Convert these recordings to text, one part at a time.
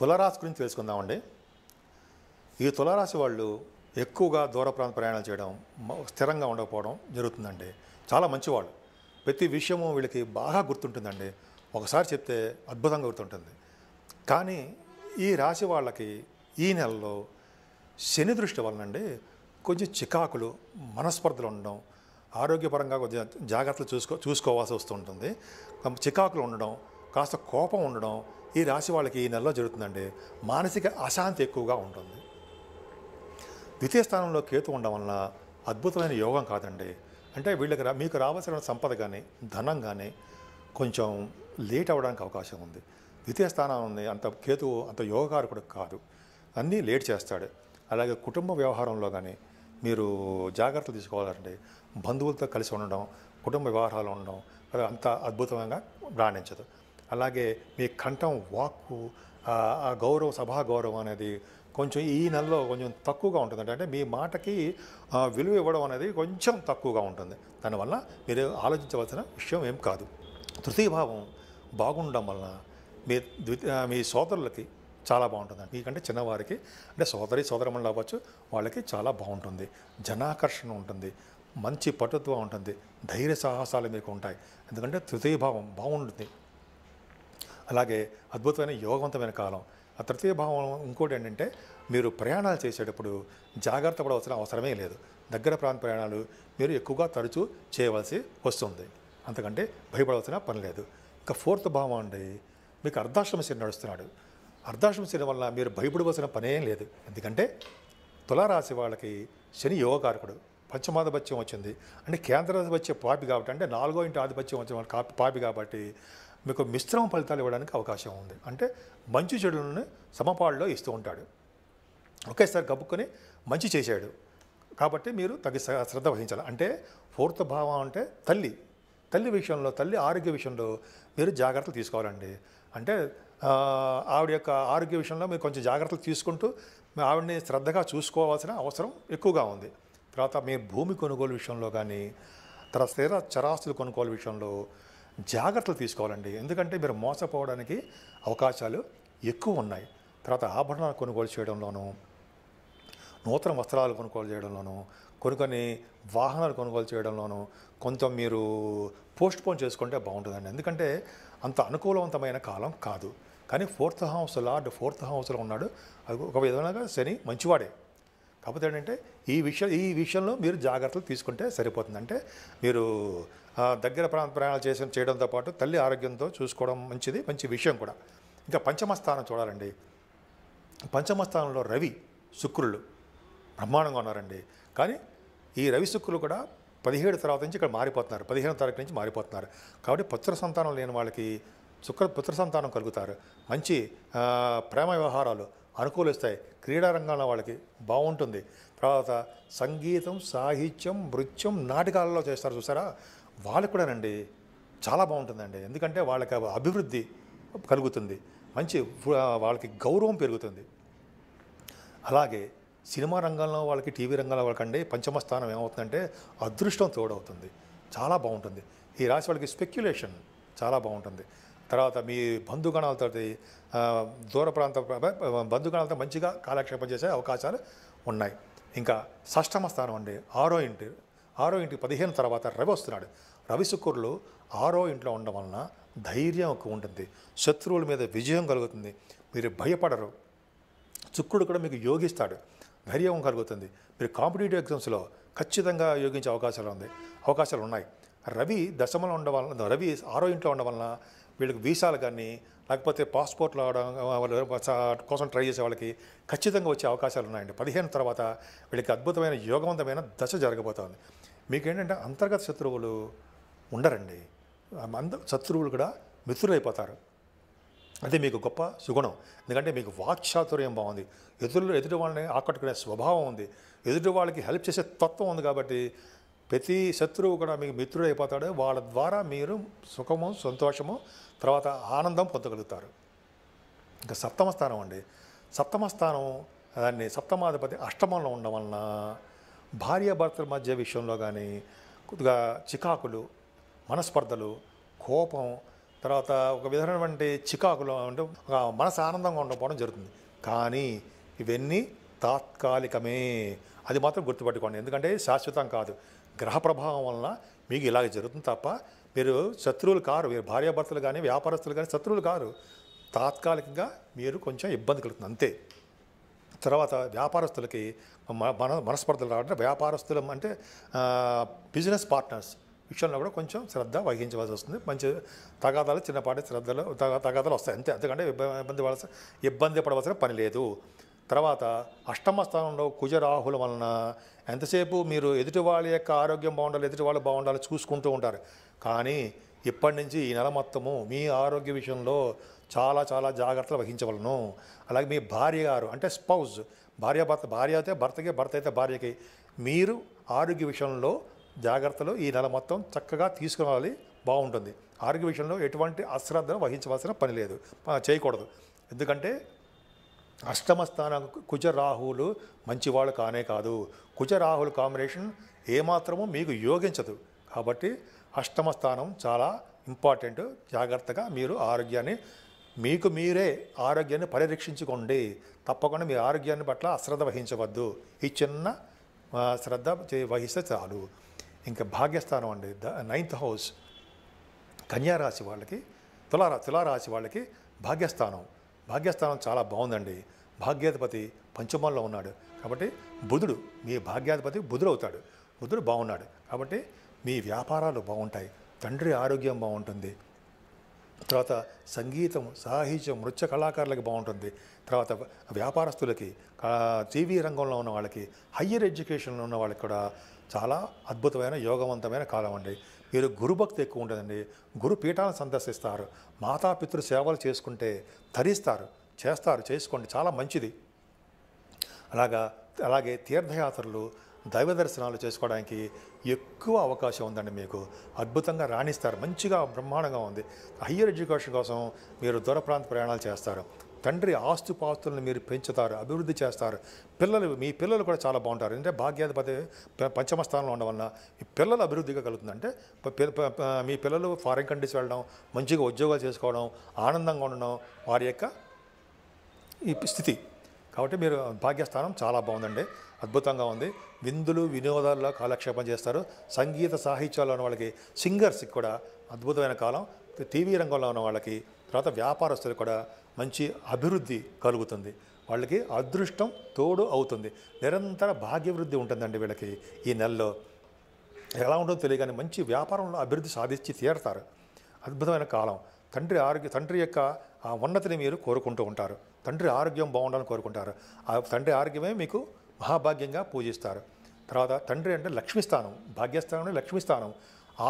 తులరాశి గురించి తెలుసుకుందామండి ఈ తులరాశి వాళ్ళు ఎక్కువగా దూర ప్రాంత ప్రయాణాలు చేయడం స్థిరంగా ఉండకపోవడం జరుగుతుందండి చాలా మంచివాళ్ళు ప్రతి విషయము వీళ్ళకి బాగా గుర్తుంటుందండి ఒకసారి చెప్తే అద్భుతంగా గుర్తుంటుంది కానీ ఈ రాశి వాళ్ళకి ఈ నెలలో శని దృష్టి వలనండి కొంచెం చికాకులు మనస్పర్ధలు ఉండడం ఆరోగ్యపరంగా కొద్దిగా జాగ్రత్తలు చూసుకో చూసుకోవాల్సి వస్తుంటుంది చికాకులు ఉండడం కాస్త కోపం ఉండడం ఈ రాశి వాళ్ళకి ఈ నెలలో జరుగుతుందండి మానసిక అశాంతి ఎక్కువగా ఉంటుంది ద్వితీయ స్థానంలో కేతు ఉండడం వలన అద్భుతమైన యోగం కాదండి అంటే వీళ్ళకి రా మీకు రావాల్సిన సంపద కానీ ధనం కానీ కొంచెం లేట్ అవ్వడానికి అవకాశం ఉంది ద్వితీయ స్థానం ఉంది అంత కేతు అంత కూడా కాదు అన్నీ లేట్ చేస్తాడు అలాగే కుటుంబ వ్యవహారంలో కానీ మీరు జాగ్రత్తలు తీసుకోవాలండి బంధువులతో కలిసి ఉండడం కుటుంబ వ్యవహారాలు ఉండడం అంత అద్భుతంగా రాణించదు అలాగే మీ కంఠం వాక్కు ఆ గౌరవ సభా గౌరవం అనేది కొంచెం ఈ నెలలో కొంచెం తక్కువగా ఉంటుంది అంటే మీ మాటకి విలువ ఇవ్వడం అనేది కొంచెం తక్కువగా ఉంటుంది దానివల్ల మీరు ఆలోచించవలసిన విషయం ఏం కాదు తృతీయభావం బాగుండడం వలన మీ ద్వితీయ మీ సోదరులకి చాలా బాగుంటుంది మీకంటే చిన్నవారికి అంటే సోదరి సోదరమణులు అవ్వచ్చు వాళ్ళకి చాలా బాగుంటుంది జనాకర్షణ ఉంటుంది మంచి పటుత్వం ఉంటుంది ధైర్య సాహసాలు మీకు ఉంటాయి ఎందుకంటే తృతీయభావం బాగుంటుంది అలాగే అద్భుతమైన యోగవంతమైన కాలం ఆ తృతీయ భావం ఇంకోటి ఏంటంటే మీరు ప్రయాణాలు చేసేటప్పుడు జాగ్రత్త పడవలసిన అవసరమే లేదు దగ్గర ప్రాంత ప్రయాణాలు మీరు ఎక్కువగా తరచూ చేయవలసి వస్తుంది అంతకంటే భయపడవలసిన పని లేదు ఇంకా ఫోర్త్ భావం అండి మీకు అర్ధాశ్రమ శని నడుస్తున్నాడు అర్ధాశ్రమ శని వల్ల మీరు భయపడవలసిన పనే లేదు ఎందుకంటే తులారాశి వాళ్ళకి శని యోగకారకుడు పంచమాధిపత్యం వచ్చింది అంటే కేంద్రాధిపత్య పాపి కాబట్టి అంటే నాలుగో ఇంటి ఆధిపత్యం వచ్చిన వాళ్ళు పాపి కాబట్టి మీకు మిశ్రమ ఫలితాలు ఇవ్వడానికి అవకాశం ఉంది అంటే మంచి చెడులను సమపాళ్ళలో ఇస్తూ ఉంటాడు ఒకేసారి కప్పుకొని మంచి చేశాడు కాబట్టి మీరు తగ్గ శ్రద్ధ వహించాలి అంటే ఫోర్త్ భావం అంటే తల్లి తల్లి విషయంలో తల్లి ఆరోగ్య విషయంలో మీరు జాగ్రత్తలు తీసుకోవాలండి అంటే ఆవిడ యొక్క ఆరోగ్య విషయంలో మీరు కొంచెం జాగ్రత్తలు తీసుకుంటూ ఆవిడని శ్రద్ధగా చూసుకోవాల్సిన అవసరం ఎక్కువగా ఉంది తర్వాత మీ భూమి కొనుగోలు విషయంలో కానీ తర్వాత స్థిర చరాస్తులు కొనుగోలు విషయంలో జాగ్రత్తలు తీసుకోవాలండి ఎందుకంటే మీరు మోసపోవడానికి అవకాశాలు ఎక్కువ ఉన్నాయి తర్వాత ఆభరణాలు కొనుగోలు చేయడంలోనూ నూతన వస్త్రాలు కొనుగోలు చేయడంలోనూ కొన్ని కొన్ని వాహనాలు కొనుగోలు చేయడంలోనూ కొంత మీరు పోస్ట్ పోన్ చేసుకుంటే బాగుంటుందండి ఎందుకంటే అంత అనుకూలవంతమైన కాలం కాదు కానీ ఫోర్త్ హౌస్ లార్డ్ ఫోర్త్ హౌస్లో ఉన్నాడు అది ఒక విధంగా శని మంచివాడే కాకపోతే ఏంటంటే ఈ విషయం ఈ విషయంలో మీరు జాగ్రత్తలు తీసుకుంటే సరిపోతుంది అంటే మీరు దగ్గర ప్రాంత ప్రయాణాలు చేసిన చేయడంతో పాటు తల్లి ఆరోగ్యంతో చూసుకోవడం మంచిది మంచి విషయం కూడా ఇంకా పంచమస్థానం చూడాలండి పంచమస్థానంలో రవి శుక్రులు బ్రహ్మాండంగా ఉన్నారండి కానీ ఈ రవి శుక్రులు కూడా పదిహేడు తర్వాత నుంచి ఇక్కడ మారిపోతున్నారు పదిహేను తారీఖు నుంచి మారిపోతున్నారు కాబట్టి పుత్ర సంతానం లేని వాళ్ళకి శుక్ర పుత్ర సంతానం కలుగుతారు మంచి ప్రేమ వ్యవహారాలు అనుకూలిస్తాయి క్రీడారంగంలో వాళ్ళకి బాగుంటుంది తర్వాత సంగీతం సాహిత్యం నృత్యం నాటకాలలో చేస్తారు చూసారా వాళ్ళకి కూడానండి చాలా బాగుంటుందండి ఎందుకంటే వాళ్ళకి అభివృద్ధి కలుగుతుంది మంచి వాళ్ళకి గౌరవం పెరుగుతుంది అలాగే సినిమా రంగంలో వాళ్ళకి టీవీ రంగంలో వాళ్ళకండి పంచమ స్థానం ఏమవుతుందంటే అదృష్టం తోడవుతుంది చాలా బాగుంటుంది ఈ రాశి వాళ్ళకి స్పెక్యులేషన్ చాలా బాగుంటుంది తర్వాత మీ బంధుగణాలతో దూర ప్రాంత బంధుగణాలతో మంచిగా కాలక్షేపం చేసే అవకాశాలు ఉన్నాయి ఇంకా షష్టమ స్థానం అండి ఆరో ఇంటి ఆరో ఇంటికి పదిహేను తర్వాత రవి వస్తున్నాడు రవి శుక్రులు ఆరో ఇంట్లో ఉండడం వలన ధైర్యం ఎక్కువ ఉంటుంది శత్రువుల మీద విజయం కలుగుతుంది మీరు భయపడరు శుక్రుడు కూడా మీకు యోగిస్తాడు ధైర్యం కలుగుతుంది మీరు కాంపిటేటివ్ ఎగ్జామ్స్లో ఖచ్చితంగా యోగించే అవకాశాలు ఉంది అవకాశాలు ఉన్నాయి రవి దశమలో ఉండవలన రవి ఆరో ఇంట్లో ఉండవలన వీళ్ళకి వీసాలు కానీ లేకపోతే పాస్పోర్ట్లు అవడం కోసం ట్రై చేసే వాళ్ళకి ఖచ్చితంగా వచ్చే అవకాశాలు ఉన్నాయండి పదిహేను తర్వాత వీళ్ళకి అద్భుతమైన యోగవంతమైన దశ జరగబోతోంది మీకేంటంటే అంతర్గత శత్రువులు ఉండరండి అంద శత్రువులు కూడా మిత్రులైపోతారు అది మీకు గొప్ప సుగుణం ఎందుకంటే మీకు వాక్చాతుర్యం బాగుంది ఎదురు ఎదుటి వాళ్ళని ఆకట్టుకునే స్వభావం ఉంది ఎదుటి వాళ్ళకి హెల్ప్ చేసే తత్వం ఉంది కాబట్టి ప్రతి శత్రువు కూడా మీకు మిత్రుడు అయిపోతాడు వాళ్ళ ద్వారా మీరు సుఖము సంతోషము తర్వాత ఆనందం పొందగలుగుతారు ఇంకా సప్తమ స్థానం అండి సప్తమ స్థానం దాన్ని సప్తమాధిపతి అష్టమంలో ఉండడం వలన భార్యాభర్తల మధ్య విషయంలో కానీ కొద్దిగా చికాకులు మనస్పర్ధలు కోపం తర్వాత ఒక విధమైనటువంటి చికాకులు అంటే ఒక మనసు ఆనందంగా ఉండకపోవడం జరుగుతుంది కానీ ఇవన్నీ తాత్కాలికమే అది మాత్రం గుర్తుపెట్టుకోండి ఎందుకంటే శాశ్వతం కాదు గ్రహ ప్రభావం వలన మీకు ఇలాగ జరుగుతుంది తప్ప మీరు శత్రువులు కారు మీరు భార్యాభర్తలు కానీ వ్యాపారస్తులు కానీ శత్రువులు కారు తాత్కాలికంగా మీరు కొంచెం ఇబ్బంది కలుగుతుంది అంతే తర్వాత వ్యాపారస్తులకి మన మనస్పర్ధలు రావడం వ్యాపారస్తులం అంటే బిజినెస్ పార్ట్నర్స్ విషయంలో కూడా కొంచెం శ్రద్ధ వహించవలసి వస్తుంది మంచి తగాదాలు చిన్నపాటి శ్రద్ధలు తగాదాలు వస్తాయి అంతే అంతకంటే ఇబ్బంది పడవలసిన ఇబ్బంది పడవలసిన పని లేదు తర్వాత అష్టమ స్థానంలో కుజరాహుల వలన ఎంతసేపు మీరు ఎదుటి వాళ్ళ యొక్క ఆరోగ్యం బాగుండాలి ఎదుటి వాళ్ళు బాగుండాలి చూసుకుంటూ ఉంటారు కానీ ఇప్పటి నుంచి ఈ నెల మొత్తము మీ ఆరోగ్య విషయంలో చాలా చాలా జాగ్రత్తలు వహించవలను అలాగే మీ భార్య గారు అంటే స్పౌజ్ భార్య భర్త భార్య అయితే భర్తకి భర్త అయితే భార్యకి మీరు ఆరోగ్య విషయంలో జాగ్రత్తలు ఈ నెల మొత్తం చక్కగా తీసుకురావాలి బాగుంటుంది ఆరోగ్య విషయంలో ఎటువంటి అశ్రద్ధను వహించవలసిన పని లేదు చేయకూడదు ఎందుకంటే అష్టమ స్థానం కుజరాహువులు మంచివాళ్ళు కానే కాదు కుజరాహుల కాంబినేషన్ ఏమాత్రము మీకు యోగించదు కాబట్టి అష్టమ స్థానం చాలా ఇంపార్టెంట్ జాగ్రత్తగా మీరు ఆరోగ్యాన్ని మీకు మీరే ఆరోగ్యాన్ని పరిరక్షించుకోండి తప్పకుండా మీ ఆరోగ్యాన్ని పట్ల అశ్రద్ధ వహించవద్దు ఈ చిన్న శ్రద్ధ వహిస్తే చాలు ఇంకా భాగ్యస్థానం అండి ద నైన్త్ హౌస్ కన్యారాశి వాళ్ళకి తులారా తులారాశి వాళ్ళకి భాగ్యస్థానం భాగ్యస్థానం చాలా బాగుందండి భాగ్యాధిపతి పంచమంలో ఉన్నాడు కాబట్టి బుధుడు మీ భాగ్యాధిపతి బుధుడు అవుతాడు బుధుడు బాగున్నాడు కాబట్టి మీ వ్యాపారాలు బాగుంటాయి తండ్రి ఆరోగ్యం బాగుంటుంది తర్వాత సంగీతం సాహిత్యం నృత్య కళాకారులకి బాగుంటుంది తర్వాత వ్యాపారస్తులకి టీవీ రంగంలో ఉన్న వాళ్ళకి హయ్యర్ ఎడ్యుకేషన్లో ఉన్న వాళ్ళకి కూడా చాలా అద్భుతమైన యోగవంతమైన కాలం అండి వీరు గురుభక్తి ఎక్కువ ఉండదండి గురు పీఠాలను సందర్శిస్తారు మాతాపితృ సేవలు చేసుకుంటే ధరిస్తారు చేస్తారు చేసుకోండి చాలా మంచిది అలాగా అలాగే తీర్థయాత్రలు దైవ దర్శనాలు చేసుకోవడానికి ఎక్కువ అవకాశం ఉందండి మీకు అద్భుతంగా రాణిస్తారు మంచిగా బ్రహ్మాండంగా ఉంది హయ్యర్ ఎడ్యుకేషన్ కోసం మీరు దూర ప్రాంత ప్రయాణాలు చేస్తారు తండ్రి ఆస్తుపాస్తులను మీరు పెంచుతారు అభివృద్ధి చేస్తారు పిల్లలు మీ పిల్లలు కూడా చాలా బాగుంటారు అంటే భాగ్యాధిపతి పంచమ స్థానంలో ఉండడం వలన మీ పిల్లలు అభివృద్ధిగా కలుగుతుంది అంటే మీ పిల్లలు ఫారిన్ కంట్రీస్ వెళ్ళడం మంచిగా ఉద్యోగాలు చేసుకోవడం ఆనందంగా ఉండడం వారి యొక్క ఈ స్థితి కాబట్టి మీరు భాగ్యస్థానం చాలా బాగుందండి అద్భుతంగా ఉంది విందులు వినోదాల్లో కాలక్షేపం చేస్తారు సంగీత సాహిత్యాల్లో ఉన్న వాళ్ళకి సింగర్స్కి కూడా అద్భుతమైన కాలం టీవీ రంగంలో ఉన్న వాళ్ళకి తర్వాత వ్యాపారస్తులు కూడా మంచి అభివృద్ధి కలుగుతుంది వాళ్ళకి అదృష్టం తోడు అవుతుంది నిరంతర భాగ్యవృద్ధి ఉంటుందండి వీళ్ళకి ఈ నెలలో ఎలా ఉండదో తెలియగానే మంచి వ్యాపారంలో అభివృద్ధి సాధించి తీరతారు అద్భుతమైన కాలం తండ్రి ఆరోగ్య తండ్రి యొక్క ఆ ఉన్నతిని మీరు కోరుకుంటూ ఉంటారు తండ్రి ఆరోగ్యం బాగుండాలని కోరుకుంటారు ఆ తండ్రి ఆరోగ్యమే మీకు మహాభాగ్యంగా పూజిస్తారు తర్వాత తండ్రి అంటే లక్ష్మీస్థానం భాగ్యస్థానం లక్ష్మీస్థానం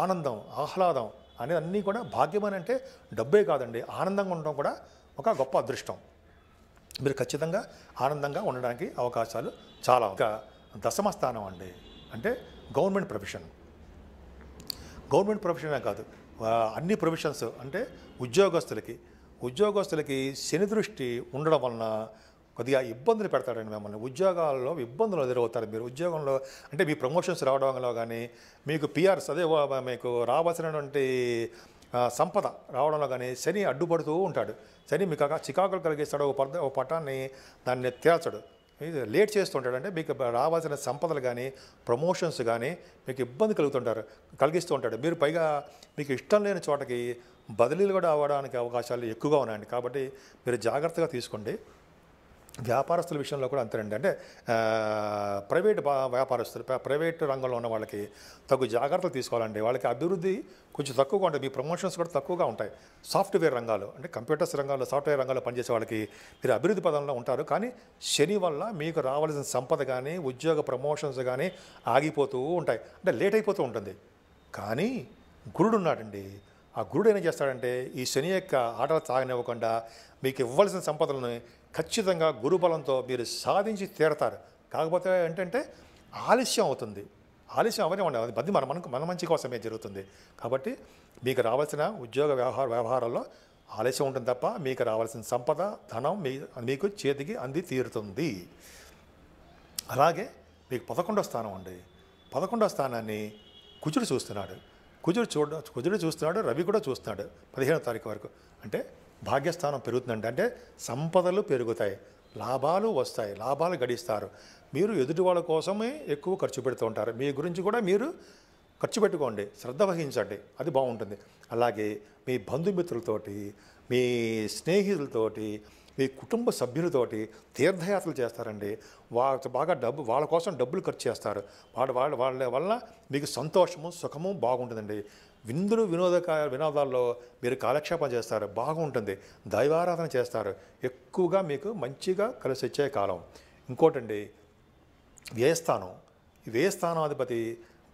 ఆనందం ఆహ్లాదం అనేది అన్నీ కూడా భాగ్యం అని అంటే డబ్బే కాదండి ఆనందంగా ఉండడం కూడా ఒక గొప్ప అదృష్టం మీరు ఖచ్చితంగా ఆనందంగా ఉండడానికి అవకాశాలు చాలా ఇంకా దశమ స్థానం అండి అంటే గవర్నమెంట్ ప్రొఫెషన్ గవర్నమెంట్ ప్రొఫెషనే కాదు అన్ని ప్రొఫెషన్స్ అంటే ఉద్యోగస్తులకి ఉద్యోగస్తులకి శని దృష్టి ఉండడం వలన కొద్దిగా ఇబ్బందులు పెడతాడండి మిమ్మల్ని ఉద్యోగాల్లో ఇబ్బందులు ఎదురవుతారు మీరు ఉద్యోగంలో అంటే మీ ప్రమోషన్స్ రావడంలో కానీ మీకు పిఆర్స్ అదే మీకు రావాల్సినటువంటి సంపద రావడంలో కానీ శని అడ్డుపడుతూ ఉంటాడు శని మీకు చికాకులు కలిగిస్తాడు ఒక పద ఒక పటాన్ని దాన్ని తేల్చడు లేట్ చేస్తుంటాడు అంటే మీకు రావాల్సిన సంపదలు కానీ ప్రమోషన్స్ కానీ మీకు ఇబ్బంది కలుగుతుంటారు కలిగిస్తూ ఉంటాడు మీరు పైగా మీకు ఇష్టం లేని చోటకి బదిలీలు కూడా అవ్వడానికి అవకాశాలు ఎక్కువగా ఉన్నాయండి కాబట్టి మీరు జాగ్రత్తగా తీసుకోండి వ్యాపారస్తుల విషయంలో కూడా అంతేనండి అంటే ప్రైవేట్ వ్యాపారస్తులు ప్రైవేట్ రంగంలో ఉన్న వాళ్ళకి తగు జాగ్రత్తలు తీసుకోవాలండి వాళ్ళకి అభివృద్ధి కొంచెం తక్కువగా ఉంటుంది మీ ప్రమోషన్స్ కూడా తక్కువగా ఉంటాయి సాఫ్ట్వేర్ రంగాలు అంటే కంప్యూటర్స్ రంగాల్లో సాఫ్ట్వేర్ రంగాల్లో పనిచేసే వాళ్ళకి మీరు అభివృద్ధి పదంలో ఉంటారు కానీ శని వల్ల మీకు రావాల్సిన సంపద కానీ ఉద్యోగ ప్రమోషన్స్ కానీ ఆగిపోతూ ఉంటాయి అంటే లేట్ అయిపోతూ ఉంటుంది కానీ గురుడు ఉన్నాడండి ఆ గురుడు ఏం చేస్తాడంటే ఈ శని యొక్క ఆటలు తాగనివ్వకుండా మీకు ఇవ్వాల్సిన సంపదలను ఖచ్చితంగా గురుబలంతో మీరు సాధించి తీరతారు కాకపోతే ఏంటంటే ఆలస్యం అవుతుంది ఆలస్యం అవనే ఉండదు అది మన మనకు మన మంచి కోసమే జరుగుతుంది కాబట్టి మీకు రావాల్సిన ఉద్యోగ వ్యవహార వ్యవహారాల్లో ఆలస్యం ఉంటుంది తప్ప మీకు రావాల్సిన సంపద ధనం మీ మీకు చేతికి అంది తీరుతుంది అలాగే మీకు పదకొండో స్థానం అండి పదకొండో స్థానాన్ని కుజుడు చూస్తున్నాడు కుజుడు చూడ కుజుడు చూస్తున్నాడు రవి కూడా చూస్తున్నాడు పదిహేనో తారీఖు వరకు అంటే భాగ్యస్థానం పెరుగుతుందంటే అంటే సంపదలు పెరుగుతాయి లాభాలు వస్తాయి లాభాలు గడిస్తారు మీరు ఎదుటి వాళ్ళ కోసమే ఎక్కువ ఖర్చు పెడుతూ ఉంటారు మీ గురించి కూడా మీరు ఖర్చు పెట్టుకోండి శ్రద్ధ వహించండి అది బాగుంటుంది అలాగే మీ బంధుమిత్రులతోటి మీ స్నేహితులతోటి మీ కుటుంబ సభ్యులతోటి తీర్థయాత్రలు చేస్తారండి వాళ్ళ బాగా డబ్బు వాళ్ళ కోసం డబ్బులు ఖర్చు చేస్తారు వాళ్ళ వాళ్ళ వాళ్ళ వల్ల మీకు సంతోషము సుఖము బాగుంటుందండి విందులు వినోద వినోదాల్లో మీరు కాలక్షేపం చేస్తారు బాగుంటుంది దైవారాధన చేస్తారు ఎక్కువగా మీకు మంచిగా కలిసి వచ్చే కాలం ఇంకోటండి వ్యయస్థానం వ్యయస్థానాధిపతి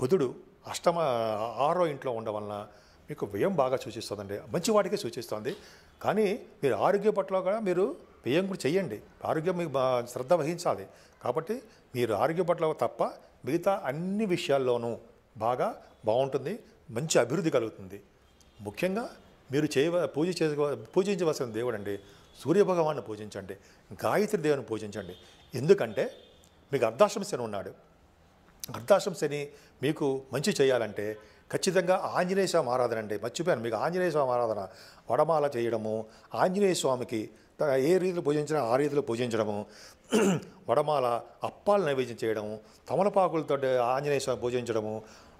బుధుడు అష్టమ ఆరో ఇంట్లో ఉండవలన మీకు వ్యయం బాగా సూచిస్తుందండి మంచి వాటికే సూచిస్తుంది కానీ మీరు ఆరోగ్య పట్ల కూడా మీరు వ్యయం కూడా చేయండి ఆరోగ్యం మీకు శ్రద్ధ వహించాలి కాబట్టి మీరు ఆరోగ్య పట్ల తప్ప మిగతా అన్ని విషయాల్లోనూ బాగా బాగుంటుంది మంచి అభివృద్ధి కలుగుతుంది ముఖ్యంగా మీరు చేయ పూజ చేసు పూజించవలసిన దేవుడు అండి సూర్యభగవాన్ని పూజించండి గాయత్రి దేవుని పూజించండి ఎందుకంటే మీకు అర్ధాశ్రమ శని ఉన్నాడు అర్ధాశ్రమ శని మీకు మంచి చేయాలంటే ఖచ్చితంగా ఆంజనేయ స్వామి ఆరాధన అండి మర్చిపోయాను మీకు ఆంజనేయ స్వామి ఆరాధన వడమాల చేయడము ఆంజనేయ స్వామికి ఏ రీతిలో పూజించినా ఆ రీతిలో పూజించడము వడమాల అప్పాలు నైవేద్యం చేయడము తమలపాకులతో ఆంజనేయ స్వామి పూజించడము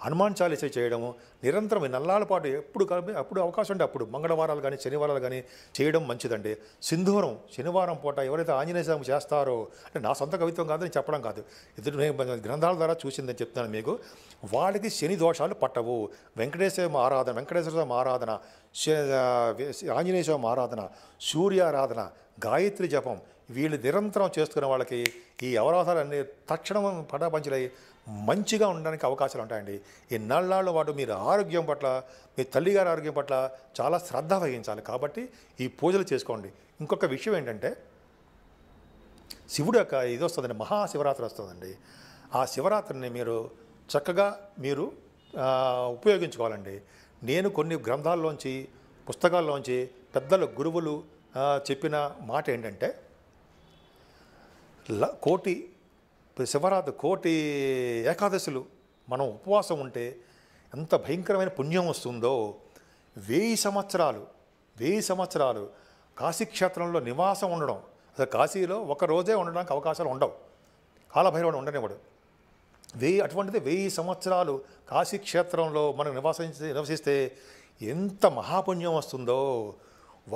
హనుమాన్ చాలీస చేయడము నిరంతరం నల్లాల పాటు ఎప్పుడు అప్పుడు అవకాశం ఉంటే అప్పుడు మంగళవారాలు కానీ శనివారాలు కానీ చేయడం మంచిదండి సింధూరం శనివారం పూట ఎవరైతే ఆంజనేయ స్వామి చేస్తారో అంటే నా సొంత కవిత్వం కాదని చెప్పడం కాదు ఇద్దరు గ్రంథాల ద్వారా చూసిందని చెప్తున్నాను మీకు వాళ్ళకి శని దోషాలు పట్టవు వెంకటేశ్వర ఆరాధన వెంకటేశ్వర స్వామి ఆరాధన ఆంజనేయ స్వామి ఆరాధన సూర్యారాధన గాయత్రి జపం వీళ్ళు నిరంతరం చేసుకున్న వాళ్ళకి ఈ అవరాధాలన్నీ తక్షణం పటాపంచులై మంచిగా ఉండడానికి అవకాశాలు ఉంటాయండి ఈ నల్లాళ్ళ వాడు మీరు ఆరోగ్యం పట్ల మీ తల్లిగారి ఆరోగ్యం పట్ల చాలా శ్రద్ధ వహించాలి కాబట్టి ఈ పూజలు చేసుకోండి ఇంకొక విషయం ఏంటంటే శివుడు యొక్క ఇది వస్తుందండి మహాశివరాత్రి వస్తుందండి ఆ శివరాత్రిని మీరు చక్కగా మీరు ఉపయోగించుకోవాలండి నేను కొన్ని గ్రంథాల్లోంచి పుస్తకాల్లోంచి పెద్దలు గురువులు చెప్పిన మాట ఏంటంటే కోటి ఇప్పుడు శివరాత్రి కోటి ఏకాదశులు మనం ఉపవాసం ఉంటే ఎంత భయంకరమైన పుణ్యం వస్తుందో వెయ్యి సంవత్సరాలు వెయ్యి సంవత్సరాలు కాశీక్షేత్రంలో నివాసం ఉండడం అసలు కాశీలో ఒక రోజే ఉండడానికి అవకాశాలు ఉండవు కాలభైరవుడు ఉండనివాడు వెయ్యి అటువంటిది వెయ్యి సంవత్సరాలు కాశీక్షేత్రంలో మనం నివాసించి నివసిస్తే ఎంత మహాపుణ్యం వస్తుందో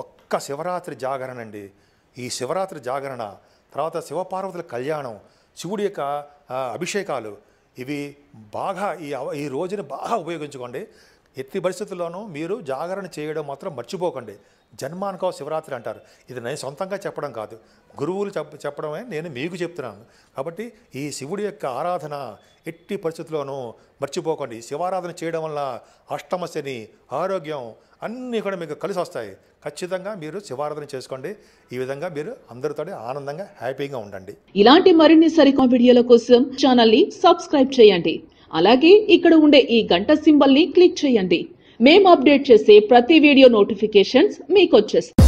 ఒక్క శివరాత్రి జాగరణ అండి ఈ శివరాత్రి జాగరణ తర్వాత శివపార్వతుల కళ్యాణం శివుడి యొక్క అభిషేకాలు ఇవి బాగా ఈ ఈ రోజుని బాగా ఉపయోగించుకోండి ఎట్టి పరిస్థితుల్లోనూ మీరు జాగరణ చేయడం మాత్రం మర్చిపోకండి జన్మానుకో శివరాత్రి అంటారు ఇది నేను సొంతంగా చెప్పడం కాదు గురువులు చెప్ప చెప్పడమే నేను మీకు చెప్తున్నాను కాబట్టి ఈ శివుడి యొక్క ఆరాధన ఎట్టి పరిస్థితుల్లోనూ మర్చిపోకండి శివారాధన చేయడం వల్ల అష్టమ శని ఆరోగ్యం అన్నీ కూడా మీకు కలిసి వస్తాయి ఖచ్చితంగా మీరు శివారాధన చేసుకోండి ఈ విధంగా మీరు అందరితో ఆనందంగా హ్యాపీగా ఉండండి ఇలాంటి మరిన్ని సరికా వీడియోల కోసం ఛానల్ని సబ్స్క్రైబ్ చేయండి అలాగే ఇక్కడ ఉండే ఈ గంట సింబల్ని క్లిక్ చేయండి మేము అప్డేట్ చేసే ప్రతి వీడియో నోటిఫికేషన్స్ మీకు వచ్చేస్తాయి